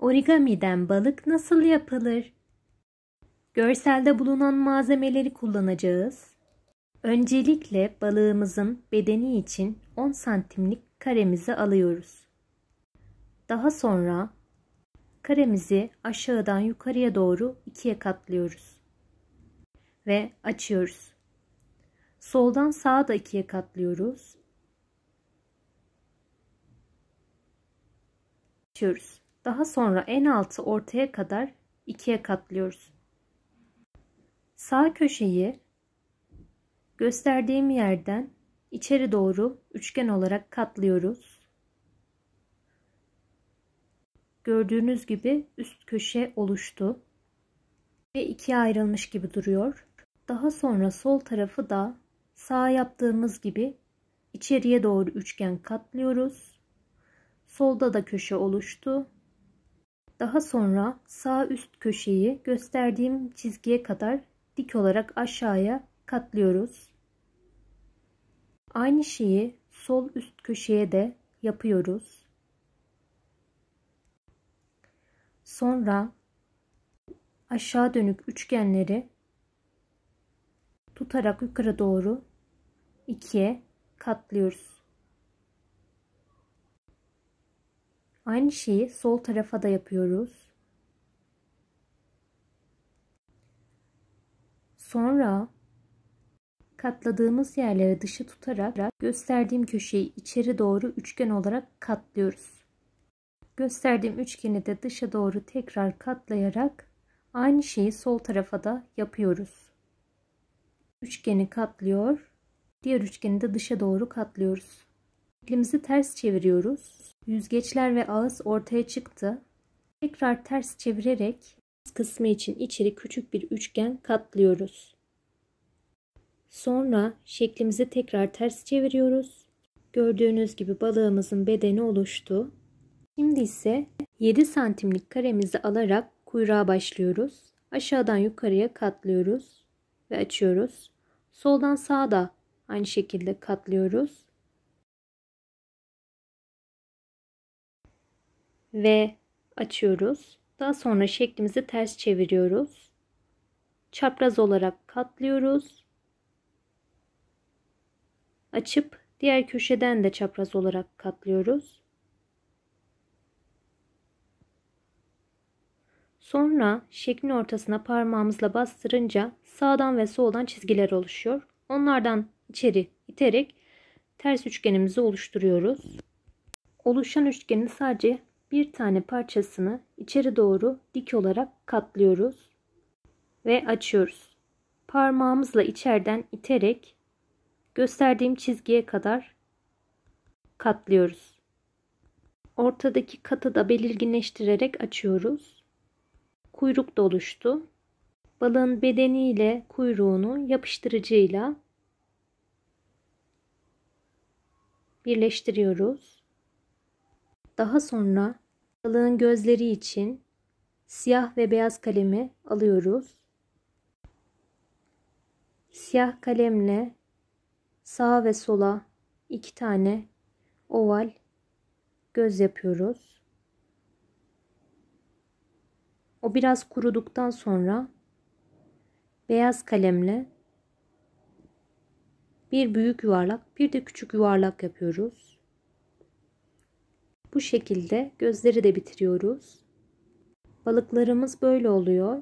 Origamiden balık nasıl yapılır? Görselde bulunan malzemeleri kullanacağız. Öncelikle balığımızın bedeni için 10 santimlik karemizi alıyoruz. Daha sonra karemizi aşağıdan yukarıya doğru ikiye katlıyoruz. Ve açıyoruz. Soldan sağa da ikiye katlıyoruz. Açıyoruz. Daha sonra en altı ortaya kadar ikiye katlıyoruz. Sağ köşeyi gösterdiğim yerden içeri doğru üçgen olarak katlıyoruz. Gördüğünüz gibi üst köşe oluştu ve ikiye ayrılmış gibi duruyor. Daha sonra sol tarafı da sağ yaptığımız gibi içeriye doğru üçgen katlıyoruz. Solda da köşe oluştu daha sonra sağ üst köşeyi gösterdiğim çizgiye kadar dik olarak aşağıya katlıyoruz. Aynı şeyi sol üst köşeye de yapıyoruz. Sonra aşağı dönük üçgenleri tutarak yukarı doğru ikiye katlıyoruz. Aynı şeyi sol tarafa da yapıyoruz. Sonra katladığımız yerleri dışa tutarak gösterdiğim köşeyi içeri doğru üçgen olarak katlıyoruz. Gösterdiğim üçgeni de dışa doğru tekrar katlayarak aynı şeyi sol tarafa da yapıyoruz. Üçgeni katlıyor, diğer üçgeni de dışa doğru katlıyoruz. Şeklimizi ters çeviriyoruz. Yüzgeçler ve ağız ortaya çıktı. Tekrar ters çevirerek kısmı için içeri küçük bir üçgen katlıyoruz. Sonra şeklimizi tekrar ters çeviriyoruz. Gördüğünüz gibi balığımızın bedeni oluştu. Şimdi ise 7 santimlik karemizi alarak kuyruğa başlıyoruz. Aşağıdan yukarıya katlıyoruz ve açıyoruz. Soldan sağa da aynı şekilde katlıyoruz. ve açıyoruz. Daha sonra şeklimizi ters çeviriyoruz. Çapraz olarak katlıyoruz. Açıp diğer köşeden de çapraz olarak katlıyoruz. Sonra şeklin ortasına parmağımızla bastırınca sağdan ve soldan çizgiler oluşuyor. Onlardan içeri iterek ters üçgenimizi oluşturuyoruz. Oluşan üçgenin sadece bir tane parçasını içeri doğru dik olarak katlıyoruz ve açıyoruz. Parmağımızla içeriden iterek gösterdiğim çizgiye kadar katlıyoruz. Ortadaki katı da belirginleştirerek açıyoruz. Kuyruk da oluştu. Balığın bedeniyle kuyruğunu yapıştırıcıyla birleştiriyoruz. Daha sonra balığın gözleri için siyah ve beyaz kalemi alıyoruz. Siyah kalemle sağa ve sola iki tane oval göz yapıyoruz. O biraz kuruduktan sonra beyaz kalemle bir büyük yuvarlak bir de küçük yuvarlak yapıyoruz. Bu şekilde gözleri de bitiriyoruz. Balıklarımız böyle oluyor.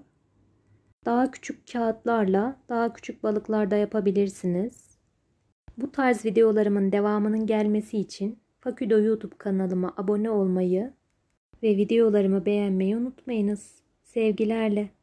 Daha küçük kağıtlarla daha küçük balıklarda yapabilirsiniz. Bu tarz videolarımın devamının gelmesi için Faküdo YouTube kanalıma abone olmayı ve videolarımı beğenmeyi unutmayınız. Sevgilerle.